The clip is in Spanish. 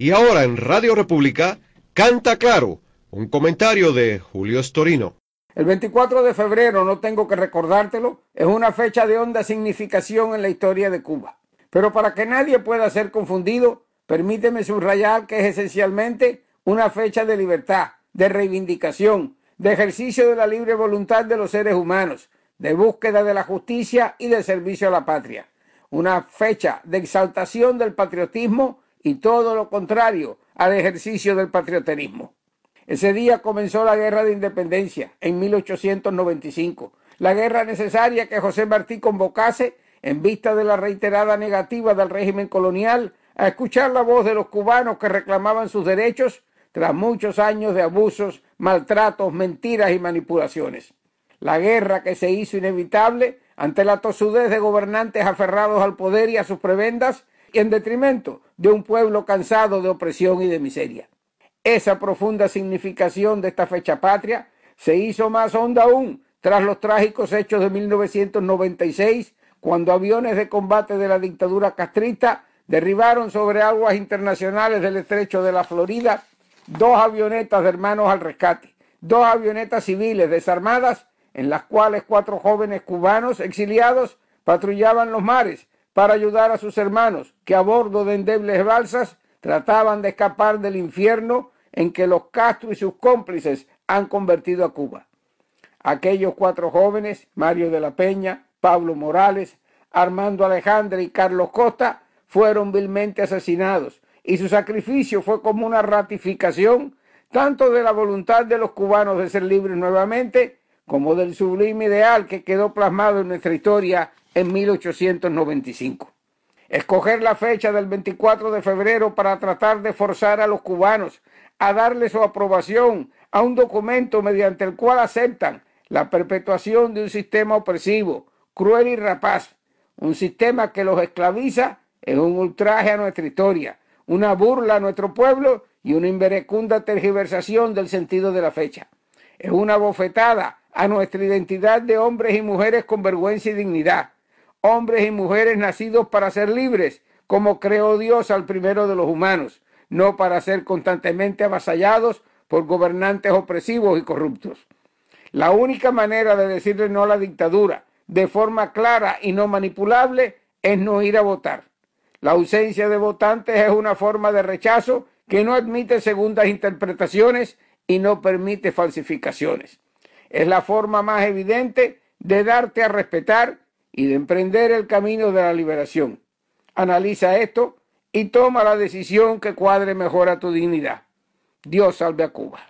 Y ahora en Radio República, Canta Claro, un comentario de Julio Estorino. El 24 de febrero, no tengo que recordártelo, es una fecha de honda significación en la historia de Cuba. Pero para que nadie pueda ser confundido, permíteme subrayar que es esencialmente una fecha de libertad, de reivindicación, de ejercicio de la libre voluntad de los seres humanos, de búsqueda de la justicia y de servicio a la patria. Una fecha de exaltación del patriotismo y todo lo contrario al ejercicio del patrioterismo. Ese día comenzó la Guerra de Independencia en 1895, la guerra necesaria que José Martí convocase en vista de la reiterada negativa del régimen colonial a escuchar la voz de los cubanos que reclamaban sus derechos tras muchos años de abusos, maltratos, mentiras y manipulaciones. La guerra que se hizo inevitable ante la tosudez de gobernantes aferrados al poder y a sus prebendas en detrimento de un pueblo cansado de opresión y de miseria. Esa profunda significación de esta fecha patria se hizo más honda aún tras los trágicos hechos de 1996, cuando aviones de combate de la dictadura castrista derribaron sobre aguas internacionales del estrecho de la Florida dos avionetas de hermanos al rescate, dos avionetas civiles desarmadas en las cuales cuatro jóvenes cubanos exiliados patrullaban los mares para ayudar a sus hermanos que a bordo de endebles balsas trataban de escapar del infierno en que los Castro y sus cómplices han convertido a Cuba. Aquellos cuatro jóvenes, Mario de la Peña, Pablo Morales, Armando Alejandra y Carlos Costa, fueron vilmente asesinados y su sacrificio fue como una ratificación tanto de la voluntad de los cubanos de ser libres nuevamente como del sublime ideal que quedó plasmado en nuestra historia en 1895. Escoger la fecha del 24 de febrero para tratar de forzar a los cubanos a darle su aprobación a un documento mediante el cual aceptan la perpetuación de un sistema opresivo, cruel y rapaz, un sistema que los esclaviza es un ultraje a nuestra historia, una burla a nuestro pueblo y una inverecunda tergiversación del sentido de la fecha. Es una bofetada a nuestra identidad de hombres y mujeres con vergüenza y dignidad. Hombres y mujeres nacidos para ser libres, como creó Dios al primero de los humanos, no para ser constantemente avasallados por gobernantes opresivos y corruptos. La única manera de decirle no a la dictadura de forma clara y no manipulable es no ir a votar. La ausencia de votantes es una forma de rechazo que no admite segundas interpretaciones y no permite falsificaciones. Es la forma más evidente de darte a respetar y de emprender el camino de la liberación. Analiza esto y toma la decisión que cuadre mejor a tu dignidad. Dios salve a Cuba.